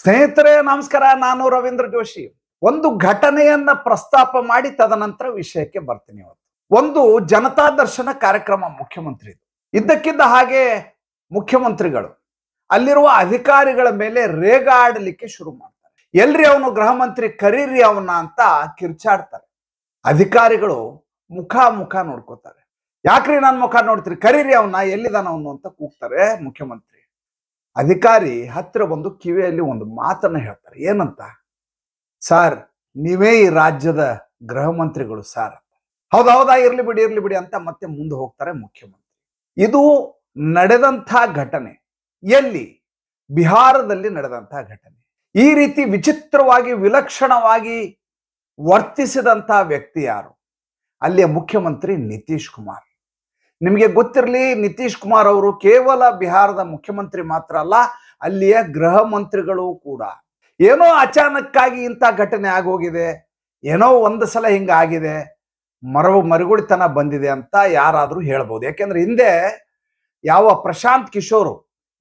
ಸ್ನೇಹಿತರೆ ನಮಸ್ಕಾರ ನಾನು ರವೀಂದ್ರ ಜೋಶಿ ಒಂದು ಘಟನೆಯನ್ನ ಪ್ರಸ್ತಾಪ ಮಾಡಿ ತದನಂತರ ವಿಷಯಕ್ಕೆ ಬರ್ತೀನಿ ಇವತ್ತು ಒಂದು ಜನತಾ ದರ್ಶನ ಕಾರ್ಯಕ್ರಮ ಮುಖ್ಯಮಂತ್ರಿ ಇದ್ದಕ್ಕಿದ್ದ ಹಾಗೆ ಮುಖ್ಯಮಂತ್ರಿಗಳು ಅಲ್ಲಿರುವ ಅಧಿಕಾರಿಗಳ ಮೇಲೆ ರೇಗಾಡಲಿಕ್ಕೆ ಶುರು ಮಾಡ್ತಾರೆ ಎಲ್ರಿ ಅವನು ಗೃಹ ಮಂತ್ರಿ ಕರೀರಿ ಅವನ ಅಂತ ಕಿರ್ಚಾಡ್ತಾರೆ ಅಧಿಕಾರಿಗಳು ಮುಖ ಮುಖ ನೋಡ್ಕೋತಾರೆ ಯಾಕ್ರಿ ನನ್ನ ಮುಖ ನೋಡ್ತೀರಿ ಕರೀರಿ ಅವನ ಎಲ್ಲಿದಾನ ಅವನು ಅಂತ ಕೂಗ್ತಾರೆ ಮುಖ್ಯಮಂತ್ರಿ ಅಧಿಕಾರಿ ಹತ್ತಿರ ಬಂದು ಕಿವಿಯಲ್ಲಿ ಒಂದು ಮಾತನ್ನ ಹೇಳ್ತಾರೆ ಏನಂತ ಸಾರ್ ನೀವೇ ಈ ರಾಜ್ಯದ ಗೃಹ ಮಂತ್ರಿಗಳು ಸಾರ್ ಹೌದಾ ಹೌದಾ ಇರ್ಲಿ ಬಿಡಿ ಇರ್ಲಿ ಬಿಡಿ ಅಂತ ಮತ್ತೆ ಮುಂದೆ ಹೋಗ್ತಾರೆ ಮುಖ್ಯಮಂತ್ರಿ ಇದು ನಡೆದಂಥ ಘಟನೆ ಎಲ್ಲಿ ಬಿಹಾರದಲ್ಲಿ ನಡೆದಂತಹ ಘಟನೆ ಈ ರೀತಿ ವಿಚಿತ್ರವಾಗಿ ವಿಲಕ್ಷಣವಾಗಿ ವರ್ತಿಸಿದಂತಹ ವ್ಯಕ್ತಿ ಯಾರು ಅಲ್ಲಿಯ ಮುಖ್ಯಮಂತ್ರಿ ನಿತೀಶ್ ಕುಮಾರ್ ನಿಮಗೆ ಗೊತ್ತಿರಲಿ ನಿತೀಶ್ ಕುಮಾರ್ ಅವರು ಕೇವಲ ಬಿಹಾರದ ಮುಖ್ಯಮಂತ್ರಿ ಮಾತ್ರ ಅಲ್ಲ ಅಲ್ಲಿಯ ಗೃಹ ಮಂತ್ರಿಗಳು ಕೂಡ ಏನೋ ಅಚಾನಕ್ಕಾಗಿ ಇಂಥ ಘಟನೆ ಆಗೋಗಿದೆ ಏನೋ ಒಂದು ಸಲ ಹಿಂಗಾಗಿದೆ ಮರವು ಮರಿಗುಳಿತನ ಬಂದಿದೆ ಅಂತ ಯಾರಾದರೂ ಹೇಳ್ಬೋದು ಯಾಕೆಂದ್ರೆ ಹಿಂದೆ ಯಾವ ಪ್ರಶಾಂತ್ ಕಿಶೋರ್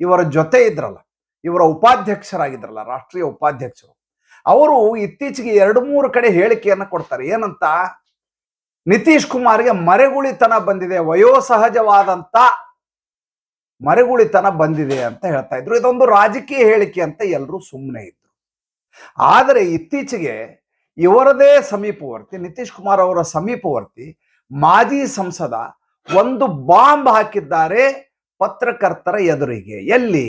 ಇವರ ಜೊತೆ ಇದ್ರಲ್ಲ ಇವರ ಉಪಾಧ್ಯಕ್ಷರಾಗಿದ್ರಲ್ಲ ರಾಷ್ಟ್ರೀಯ ಉಪಾಧ್ಯಕ್ಷರು ಅವರು ಇತ್ತೀಚೆಗೆ ಎರಡು ಮೂರು ಕಡೆ ಹೇಳಿಕೆಯನ್ನು ಕೊಡ್ತಾರೆ ಏನಂತ ನಿತೀಶ್ ಕುಮಾರ್ಗೆ ಮರೆಗುಳಿತನ ಬಂದಿದೆ ವಯೋಸಹಜವಾದಂಥ ಮರೆಗುಳಿತನ ಬಂದಿದೆ ಅಂತ ಹೇಳ್ತಾ ಇದ್ರು ಇದೊಂದು ರಾಜಕೀಯ ಹೇಳಿಕೆ ಅಂತ ಎಲ್ಲರೂ ಸುಮ್ಮನೆ ಇದ್ರು ಆದರೆ ಇತ್ತೀಚೆಗೆ ಇವರದೇ ಸಮೀಪವರ್ತಿ ನಿತೀಶ್ ಕುಮಾರ್ ಅವರ ಸಮೀಪವರ್ತಿ ಮಾಜಿ ಸಂಸದ ಒಂದು ಬಾಂಬ್ ಹಾಕಿದ್ದಾರೆ ಪತ್ರಕರ್ತರ ಎದುರಿಗೆ ಎಲ್ಲಿ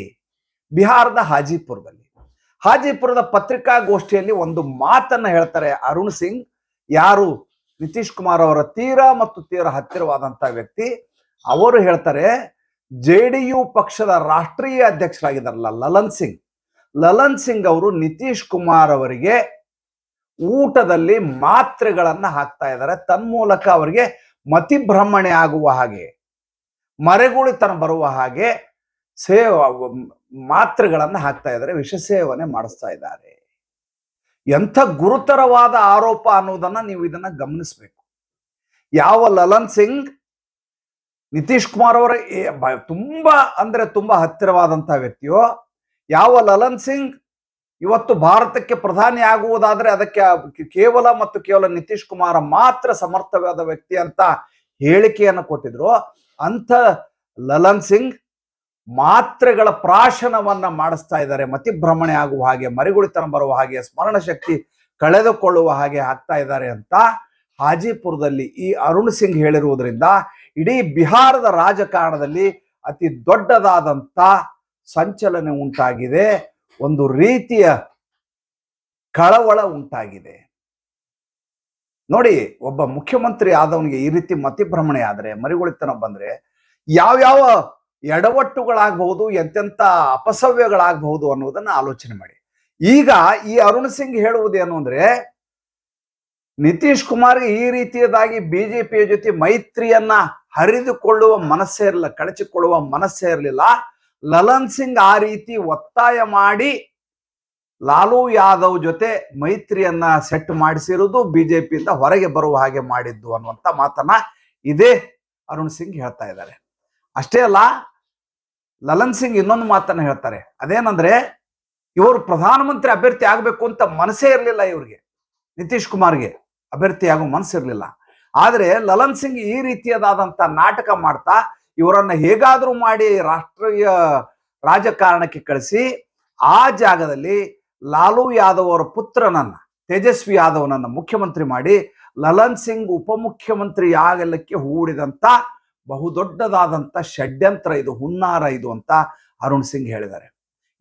ಬಿಹಾರದ ಹಾಜಿಪುರದಲ್ಲಿ ಹಾಜಿಪುರದ ಪತ್ರಿಕಾಗೋಷ್ಠಿಯಲ್ಲಿ ಒಂದು ಮಾತನ್ನ ಹೇಳ್ತಾರೆ ಅರುಣ್ ಸಿಂಗ್ ಯಾರು ನಿತೀಶ್ ಕುಮಾರ್ ಅವರ ತೀರಾ ಮತ್ತು ತೀರ ಹತ್ತಿರವಾದಂತಹ ವ್ಯಕ್ತಿ ಅವರು ಹೇಳ್ತಾರೆ ಜೆ ಡಿ ಯು ಪಕ್ಷದ ರಾಷ್ಟ್ರೀಯ ಅಧ್ಯಕ್ಷರಾಗಿದ್ದಾರಲ್ಲ ಲಲನ್ ಸಿಂಗ್ ಲಲನ್ ಸಿಂಗ್ ಅವರು ನಿತೀಶ್ ಕುಮಾರ್ ಅವರಿಗೆ ಊಟದಲ್ಲಿ ಮಾತ್ರೆಗಳನ್ನ ಹಾಕ್ತಾ ಇದ್ದಾರೆ ತನ್ಮೂಲಕ ಅವರಿಗೆ ಮತಿಭ್ರಮಣೆ ಆಗುವ ಹಾಗೆ ಮರೆಗುಳಿತನ ಬರುವ ಹಾಗೆ ಸೇವ ಮಾತ್ರೆಗಳನ್ನು ಹಾಕ್ತಾ ಇದ್ದಾರೆ ವಿಷ ಸೇವನೆ ಮಾಡಿಸ್ತಾ ಇದ್ದಾರೆ ಎಂಥ ಗುರುತರವಾದ ಆರೋಪ ಅನ್ನೋದನ್ನ ನೀವು ಇದನ್ನ ಗಮನಿಸಬೇಕು ಯಾವ ಲಲನ್ ಸಿಂಗ್ ನಿತೀಶ್ ಕುಮಾರ್ ಅವರ ತುಂಬಾ ಅಂದ್ರೆ ತುಂಬಾ ಹತ್ತಿರವಾದಂತಹ ವ್ಯಕ್ತಿಯೋ ಯಾವ ಲಲನ್ ಸಿಂಗ್ ಇವತ್ತು ಭಾರತಕ್ಕೆ ಪ್ರಧಾನಿ ಆಗುವುದಾದ್ರೆ ಅದಕ್ಕೆ ಕೇವಲ ಮತ್ತು ಕೇವಲ ನಿತೀಶ್ ಕುಮಾರ್ ಮಾತ್ರ ಸಮರ್ಥವಾದ ವ್ಯಕ್ತಿ ಅಂತ ಹೇಳಿಕೆಯನ್ನು ಕೊಟ್ಟಿದ್ರು ಅಂಥ ಲಲನ್ ಸಿಂಗ್ ಮಾತ್ರೆಗಳ ಪ್ರಾಶನವನ್ನ ಮಾಡಿಸ್ತಾ ಇದ್ದಾರೆ ಮತಿಭ್ರಮಣೆ ಆಗುವ ಹಾಗೆ ಮರಿಗುಳಿತನ ಬರುವ ಹಾಗೆ ಸ್ಮರಣ ಶಕ್ತಿ ಕಳೆದುಕೊಳ್ಳುವ ಹಾಗೆ ಆಗ್ತಾ ಇದ್ದಾರೆ ಅಂತ ಹಾಜಿಪುರದಲ್ಲಿ ಈ ಅರುಣ್ ಸಿಂಗ್ ಹೇಳಿರುವುದರಿಂದ ಇಡೀ ಬಿಹಾರದ ರಾಜಕಾರಣದಲ್ಲಿ ಅತಿ ದೊಡ್ಡದಾದಂಥ ಸಂಚಲನೆ ಉಂಟಾಗಿದೆ ಒಂದು ರೀತಿಯ ಕಳವಳ ಉಂಟಾಗಿದೆ ನೋಡಿ ಒಬ್ಬ ಮುಖ್ಯಮಂತ್ರಿ ಆದವನಿಗೆ ಈ ರೀತಿ ಮತಿಭ್ರಮಣೆ ಆದರೆ ಮರಿಗುಳಿತನ ಬಂದರೆ ಯಾವ್ಯಾವ ಎಡವಟ್ಟುಗಳಾಗಬಹುದು ಎಂತೆಂಥ ಅಪಸವ್ಯಗಳಾಗಬಹುದು ಅನ್ನೋದನ್ನ ಆಲೋಚನೆ ಮಾಡಿ ಈಗ ಈ ಅರುಣ್ ಸಿಂಗ್ ಹೇಳುವುದೇನು ಅಂದ್ರೆ ನಿತೀಶ್ ಕುಮಾರ್ ಈ ರೀತಿಯದಾಗಿ ಬಿಜೆಪಿಯ ಜೊತೆ ಮೈತ್ರಿಯನ್ನ ಹರಿದುಕೊಳ್ಳುವ ಮನಸ್ಸೇ ಇರಲಿಲ್ಲ ಕಳಚಿಕೊಳ್ಳುವ ಮನಸ್ಸೇ ಇರಲಿಲ್ಲ ಲಲನ್ ಸಿಂಗ್ ಆ ರೀತಿ ಒತ್ತಾಯ ಮಾಡಿ ಲಾಲು ಯಾದವ್ ಜೊತೆ ಮೈತ್ರಿಯನ್ನ ಸೆಟ್ ಮಾಡಿಸಿರುವುದು ಬಿಜೆಪಿಯಿಂದ ಹೊರಗೆ ಬರುವ ಹಾಗೆ ಮಾಡಿದ್ದು ಅನ್ನುವಂಥ ಮಾತನ್ನ ಇದೇ ಅರುಣ್ ಸಿಂಗ್ ಹೇಳ್ತಾ ಇದ್ದಾರೆ ಅಷ್ಟೇ ಅಲ್ಲ ಲಲನ್ ಸಿಂಗ್ ಇನ್ನೊಂದು ಮಾತನ್ನ ಹೇಳ್ತಾರೆ ಅದೇನಂದ್ರೆ ಇವರು ಪ್ರಧಾನಮಂತ್ರಿ ಅಭ್ಯರ್ಥಿ ಆಗಬೇಕು ಅಂತ ಮನಸ್ಸೇ ಇರಲಿಲ್ಲ ಇವರಿಗೆ ನಿತೀಶ್ ಕುಮಾರ್ಗೆ ಅಭ್ಯರ್ಥಿ ಆಗೋ ಇರಲಿಲ್ಲ ಆದರೆ ಲಲನ್ ಸಿಂಗ್ ಈ ರೀತಿಯದಾದಂಥ ನಾಟಕ ಮಾಡ್ತಾ ಇವರನ್ನು ಹೇಗಾದರೂ ಮಾಡಿ ರಾಷ್ಟ್ರೀಯ ರಾಜಕಾರಣಕ್ಕೆ ಕಳಿಸಿ ಆ ಜಾಗದಲ್ಲಿ ಲಾಲು ಯಾದವ್ ಅವರ ಪುತ್ರನನ್ನ ತೇಜಸ್ವಿ ಯಾದವ್ನನ್ನು ಮುಖ್ಯಮಂತ್ರಿ ಮಾಡಿ ಲಲನ್ ಸಿಂಗ್ ಉಪಮುಖ್ಯಮಂತ್ರಿ ಆಗಲಿಕ್ಕೆ ಹೂಡಿದಂಥ ಬಹುದೊಡ್ಡದಾದಂಥ ಷಡ್ಯಂತ್ರ ಇದು ಹುನ್ನಾರ ಇದು ಅಂತ ಅರುಣ್ ಸಿಂಗ್ ಹೇಳಿದ್ದಾರೆ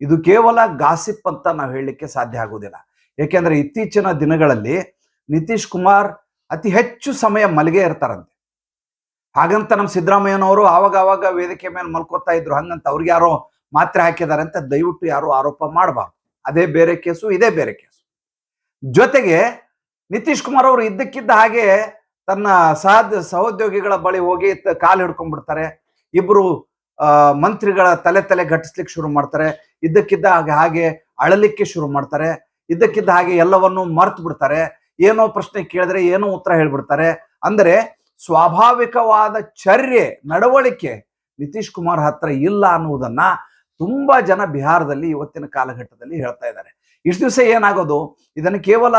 ಇದು ಕೇವಲ ಗಾಸಿಪ್ ಅಂತ ನಾವು ಹೇಳಲಿಕ್ಕೆ ಸಾಧ್ಯ ಆಗುವುದಿಲ್ಲ ಯಾಕೆಂದ್ರೆ ಇತ್ತೀಚಿನ ದಿನಗಳಲ್ಲಿ ನಿತೀಶ್ ಕುಮಾರ್ ಅತಿ ಹೆಚ್ಚು ಸಮಯ ಮಲಗೇ ಇರ್ತಾರಂತೆ ಹಾಗಂತ ನಮ್ಮ ಸಿದ್ದರಾಮಯ್ಯನವರು ಆವಾಗ ಆವಾಗ ವೇದಿಕೆ ಮೇಲೆ ಮಲ್ಕೋತಾ ಇದ್ರು ಹಂಗಂತ ಅವ್ರಿಗೆ ಯಾರೋ ಮಾತ್ರೆ ಹಾಕಿದ್ದಾರೆ ಅಂತ ದಯವಿಟ್ಟು ಯಾರು ಆರೋಪ ಮಾಡಬಾರ್ದು ಅದೇ ಬೇರೆ ಕೇಸು ಇದೇ ಬೇರೆ ಕೇಸು ಜೊತೆಗೆ ನಿತೀಶ್ ಕುಮಾರ್ ಅವರು ಇದ್ದಕ್ಕಿದ್ದ ಹಾಗೆ ತನ್ನ ಸಹ ಸಹೋದ್ಯೋಗಿಗಳ ಬಳಿ ಹೋಗಿ ಕಾಲು ಹಿಡ್ಕೊಂಡ್ಬಿಡ್ತಾರೆ ಇಬ್ರು ಮಂತ್ರಿಗಳ ತಲೆ ತಲೆ ಘಟಿಸ್ಲಿಕ್ಕೆ ಶುರು ಮಾಡ್ತಾರೆ ಇದ್ದಕ್ಕಿದ್ದ ಹಾಗೆ ಹಾಗೆ ಅಳಲಿಕ್ಕೆ ಶುರು ಮಾಡ್ತಾರೆ ಇದ್ದಕ್ಕಿದ್ದ ಹಾಗೆ ಎಲ್ಲವನ್ನು ಮರ್ತು ಬಿಡ್ತಾರೆ ಏನೋ ಪ್ರಶ್ನೆ ಕೇಳಿದ್ರೆ ಏನೋ ಉತ್ತರ ಹೇಳ್ಬಿಡ್ತಾರೆ ಅಂದರೆ ಸ್ವಾಭಾವಿಕವಾದ ಚರ್ಯೆ ನಡವಳಿಕೆ ನಿತೀಶ್ ಕುಮಾರ್ ಹತ್ರ ಇಲ್ಲ ಅನ್ನುವುದನ್ನ ತುಂಬಾ ಜನ ಬಿಹಾರದಲ್ಲಿ ಇವತ್ತಿನ ಕಾಲಘಟ್ಟದಲ್ಲಿ ಹೇಳ್ತಾ ಇದ್ದಾರೆ ಇಷ್ಟು ದಿವಸ ಏನಾಗೋದು ಇದನ್ನು ಕೇವಲ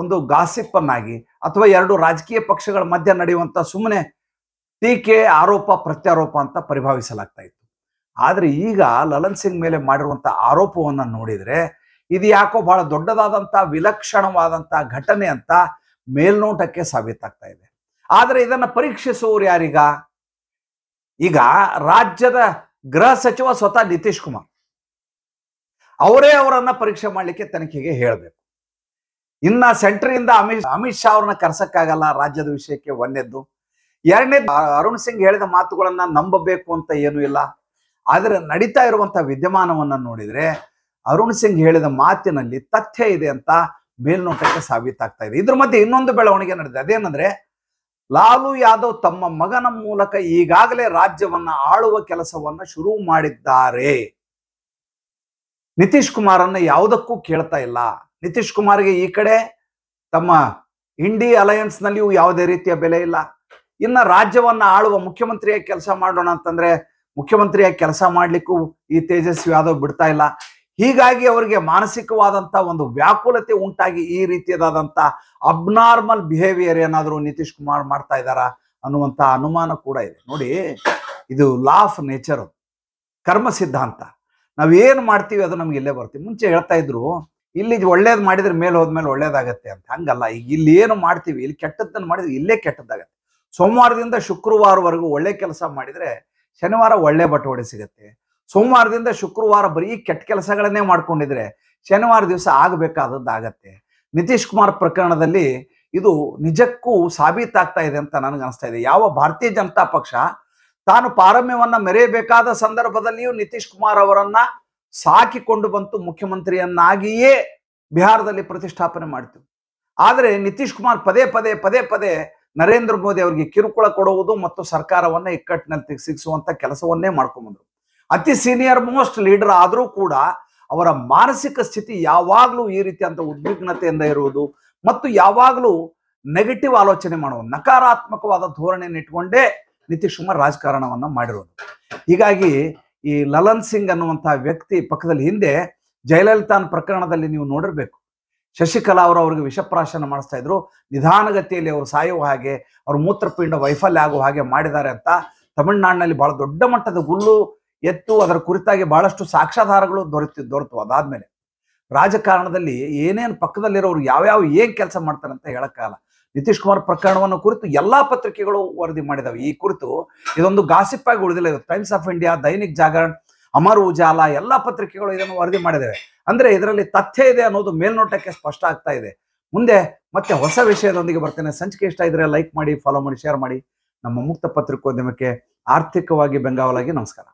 ಒಂದು ಗಾಸಿಪ್ಪನ್ನಾಗಿ ಅಥವಾ ಎರಡು ರಾಜಕೀಯ ಪಕ್ಷಗಳ ಮಧ್ಯೆ ನಡೆಯುವಂಥ ಸುಮ್ಮನೆ ಟೀಕೆ ಆರೋಪ ಪ್ರತ್ಯಾರೋಪ ಅಂತ ಪರಿಭಾವಿಸಲಾಗ್ತಾ ಇತ್ತು ಆದರೆ ಈಗ ಲಲನ್ ಸಿಂಗ್ ಮೇಲೆ ಮಾಡಿರುವಂಥ ಆರೋಪವನ್ನು ನೋಡಿದರೆ ಇದು ಯಾಕೋ ಬಹಳ ದೊಡ್ಡದಾದಂಥ ವಿಲಕ್ಷಣವಾದಂಥ ಘಟನೆ ಅಂತ ಮೇಲ್ನೋಟಕ್ಕೆ ಸಾಬೀತಾಗ್ತಾ ಇದೆ ಆದರೆ ಇದನ್ನು ಪರೀಕ್ಷಿಸುವವರು ಯಾರೀಗ ಈಗ ರಾಜ್ಯದ ಗೃಹ ಸಚಿವ ಸ್ವತಃ ನಿತೀಶ್ ಕುಮಾರ್ ಅವರೇ ಅವರನ್ನು ಪರೀಕ್ಷೆ ಮಾಡಲಿಕ್ಕೆ ತನಿಖೆಗೆ ಹೇಳಬೇಕು ಇನ್ನ ಸೆಂಟ್ರಿಂದ ಅಮಿತ್ ಅಮಿತ್ ಶಾ ಅವ್ರನ್ನ ಕರ್ಸಕ್ಕಾಗಲ್ಲ ರಾಜ್ಯದ ವಿಷಯಕ್ಕೆ ಒಂದೇದ್ದು ಎರಡನೇದು ಅರುಣ್ ಸಿಂಗ್ ಹೇಳಿದ ಮಾತುಗಳನ್ನ ನಂಬಬೇಕು ಅಂತ ಏನು ಇಲ್ಲ ಆದರೆ ನಡೀತಾ ಇರುವಂತ ವಿದ್ಯಮಾನವನ್ನ ನೋಡಿದ್ರೆ ಅರುಣ್ ಸಿಂಗ್ ಹೇಳಿದ ಮಾತಿನಲ್ಲಿ ತಥ್ಯ ಇದೆ ಅಂತ ಮೇಲ್ನೋಟಕ್ಕೆ ಸಾಬೀತಾಗ್ತಾ ಇದೆ ಇದ್ರ ಮಧ್ಯೆ ಇನ್ನೊಂದು ಬೆಳವಣಿಗೆ ನಡೆದಿದೆ ಅದೇನಂದ್ರೆ ಲಾಲು ಯಾದವ್ ತಮ್ಮ ಮಗನ ಮೂಲಕ ಈಗಾಗಲೇ ರಾಜ್ಯವನ್ನ ಆಳುವ ಕೆಲಸವನ್ನ ಶುರು ಮಾಡಿದ್ದಾರೆ ನಿತೀಶ್ ಕುಮಾರನ್ನ ಯಾವುದಕ್ಕೂ ಕೇಳ್ತಾ ಇಲ್ಲ ನಿತೀಶ್ ಕುಮಾರ್ಗೆ ಈ ಕಡೆ ತಮ್ಮ ಇಂಡಿ ಅಲಯನ್ಸ್ನಲ್ಲಿಯೂ ಯಾವುದೇ ರೀತಿಯ ಬೆಲೆ ಇಲ್ಲ ಇನ್ನು ರಾಜ್ಯವನ್ನು ಆಳುವ ಮುಖ್ಯಮಂತ್ರಿಯಾಗಿ ಕೆಲಸ ಮಾಡೋಣ ಅಂತಂದ್ರೆ ಮುಖ್ಯಮಂತ್ರಿಯಾಗಿ ಕೆಲಸ ಮಾಡಲಿಕ್ಕೂ ಈ ತೇಜಸ್ವಿ ಯಾದವ್ ಬಿಡ್ತಾ ಇಲ್ಲ ಹೀಗಾಗಿ ಅವರಿಗೆ ಮಾನಸಿಕವಾದಂಥ ಒಂದು ವ್ಯಾಕುಲತೆ ಉಂಟಾಗಿ ಈ ರೀತಿಯದಾದಂಥ ಅಬ್ನಾರ್ಮಲ್ ಬಿಹೇವಿಯರ್ ಏನಾದರೂ ನಿತೀಶ್ ಕುಮಾರ್ ಮಾಡ್ತಾ ಇದ್ದಾರಾ ಅನ್ನುವಂಥ ಅನುಮಾನ ಕೂಡ ಇದೆ ನೋಡಿ ಇದು ಲಾ ಆಫ್ ನೇಚರ್ ಕರ್ಮ ಸಿದ್ಧಾಂತ ನಾವೇನು ಮಾಡ್ತೀವಿ ಅದು ನಮ್ಗೆ ಇಲ್ಲೇ ಬರ್ತೀವಿ ಮುಂಚೆ ಹೇಳ್ತಾ ಇದ್ರು ಇಲ್ಲಿ ಒಳ್ಳೇದು ಮಾಡಿದ್ರೆ ಮೇಲೆ ಹೋದ್ಮೇಲೆ ಒಳ್ಳೇದಾಗತ್ತೆ ಅಂತ ಹಂಗಲ್ಲ ಇಲ್ಲಿ ಏನು ಮಾಡ್ತೀವಿ ಇಲ್ಲಿ ಕೆಟ್ಟದ್ದನ್ನು ಮಾಡಿದ್ರೆ ಇಲ್ಲೇ ಕೆಟ್ಟದ್ದಾಗತ್ತೆ ಸೋಮವಾರದಿಂದ ಶುಕ್ರವಾರವರೆಗೂ ಒಳ್ಳೆ ಕೆಲಸ ಮಾಡಿದ್ರೆ ಶನಿವಾರ ಒಳ್ಳೆ ಬಟವಡೆ ಸಿಗುತ್ತೆ ಸೋಮವಾರದಿಂದ ಶುಕ್ರವಾರ ಬರೀ ಕೆಟ್ಟ ಕೆಲಸಗಳನ್ನೇ ಮಾಡ್ಕೊಂಡಿದ್ರೆ ಶನಿವಾರ ದಿವಸ ಆಗಬೇಕಾದದ್ದು ಆಗತ್ತೆ ನಿತೀಶ್ ಕುಮಾರ್ ಪ್ರಕರಣದಲ್ಲಿ ಇದು ನಿಜಕ್ಕೂ ಸಾಬೀತಾಗ್ತಾ ಇದೆ ಅಂತ ನನಗೆ ಅನಿಸ್ತಾ ಇದೆ ಯಾವ ಭಾರತೀಯ ಜನತಾ ಪಕ್ಷ ತಾನು ಪಾರಮ್ಯವನ್ನು ಮೆರೆಯಬೇಕಾದ ಸಂದರ್ಭದಲ್ಲಿಯೂ ನಿತೀಶ್ ಕುಮಾರ್ ಅವರನ್ನ ಸಾಕಿಕೊಂಡು ಬಂತು ಮುಖ್ಯಮಂತ್ರಿಯನ್ನಾಗಿಯೇ ಬಿಹಾರದಲ್ಲಿ ಪ್ರತಿಷ್ಠಾಪನೆ ಮಾಡ್ತೀವಿ ಆದರೆ ನಿತೀಶ್ ಕುಮಾರ್ ಪದೇ ಪದೇ ಪದೇ ಪದೇ ನರೇಂದ್ರ ಮೋದಿ ಅವರಿಗೆ ಕಿರುಕುಳ ಕೊಡುವುದು ಮತ್ತು ಸರ್ಕಾರವನ್ನ ಇಕ್ಕಟ್ಟಿನಲ್ಲಿ ಸಿಗಿಸುವಂತ ಕೆಲಸವನ್ನೇ ಮಾಡ್ಕೊಂಡ್ಬಂದ್ರು ಅತಿ ಸೀನಿಯರ್ ಮೋಸ್ಟ್ ಲೀಡರ್ ಆದರೂ ಕೂಡ ಅವರ ಮಾನಸಿಕ ಸ್ಥಿತಿ ಯಾವಾಗಲೂ ಈ ರೀತಿಯಂತ ಉದ್ವಿಗ್ನತೆಯಿಂದ ಇರುವುದು ಮತ್ತು ಯಾವಾಗಲೂ ನೆಗೆಟಿವ್ ಆಲೋಚನೆ ಮಾಡುವ ನಕಾರಾತ್ಮಕವಾದ ಧೋರಣೆಯನ್ನು ಇಟ್ಕೊಂಡೇ ನಿತೀಶ್ ಕುಮಾರ್ ರಾಜಕಾರಣವನ್ನು ಮಾಡಿರೋದು ಹೀಗಾಗಿ ಈ ಲಲನ್ ಸಿಂಗ್ ಅನ್ನುವಂತಹ ವ್ಯಕ್ತಿ ಪಕ್ಕದಲ್ಲಿ ಹಿಂದೆ ಜಯಲಲಿತಾನ್ ಪ್ರಕರಣದಲ್ಲಿ ನೀವು ನೋಡಿರ್ಬೇಕು ಶಶಿಕಲಾ ಅವರು ಅವ್ರಿಗೆ ವಿಷಪ್ರಾಶನ ಮಾಡಿಸ್ತಾ ಇದ್ರು ನಿಧಾನಗತಿಯಲ್ಲಿ ಅವರು ಸಾಯುವ ಹಾಗೆ ಅವ್ರ ಮೂತ್ರಪಿಂಡ ವೈಫಲ್ಯ ಆಗುವ ಹಾಗೆ ಮಾಡಿದ್ದಾರೆ ಅಂತ ತಮಿಳುನಾಡಿನಲ್ಲಿ ಬಹಳ ದೊಡ್ಡ ಮಟ್ಟದ ಗುಲ್ಲು ಎತ್ತು ಅದರ ಕುರಿತಾಗಿ ಬಹಳಷ್ಟು ಸಾಕ್ಷ್ಯಾಧಾರಗಳು ದೊರೆತಿ ದೊರೆತು ಅದಾದ್ಮೇಲೆ ರಾಜಕಾರಣದಲ್ಲಿ ಏನೇನು ಪಕ್ಕದಲ್ಲಿರೋರು ಯಾವ್ಯಾವ ಏನ್ ಕೆಲಸ ಮಾಡ್ತಾರೆ ಅಂತ ಹೇಳಕ್ಕಾಗಲ್ಲ ನಿತೀಶ್ ಕುಮಾರ್ ಪ್ರಕರಣವನ್ನು ಕುರಿತು ಎಲ್ಲಾ ಪತ್ರಿಕೆಗಳು ವರದಿ ಮಾಡಿದಾವೆ ಈ ಕುರಿತು ಇದೊಂದು ಗಾಸಿಪ್ ಆಗಿ ಉಳಿದಿಲ್ಲ ಇವತ್ತು Times of India Dainik Jagran Amar Ujala ಎಲ್ಲಾ ಪತ್ರಿಕೆಗಳು ಇದನ್ನು ವರದಿ ಮಾಡಿದ್ದಾವೆ ಅಂದ್ರೆ ಇದರಲ್ಲಿ ತಥ್ಯ ಇದೆ ಅನ್ನೋದು ಮೇಲ್ನೋಟಕ್ಕೆ ಸ್ಪಷ್ಟ ಆಗ್ತಾ ಇದೆ ಮುಂದೆ ಮತ್ತೆ ಹೊಸ ವಿಷಯದೊಂದಿಗೆ ಬರ್ತೇನೆ ಸಂಚಿಕೆ ಇಷ್ಟ ಇದ್ರೆ ಲೈಕ್ ಮಾಡಿ ಫಾಲೋ ಮಾಡಿ ಶೇರ್ ಮಾಡಿ ನಮ್ಮ ಮುಕ್ತ ಪತ್ರಿಕೋದ್ಯಮಕ್ಕೆ ಆರ್ಥಿಕವಾಗಿ ಬೆಂಗಾವಲಾಗಿ ನಮಸ್ಕಾರ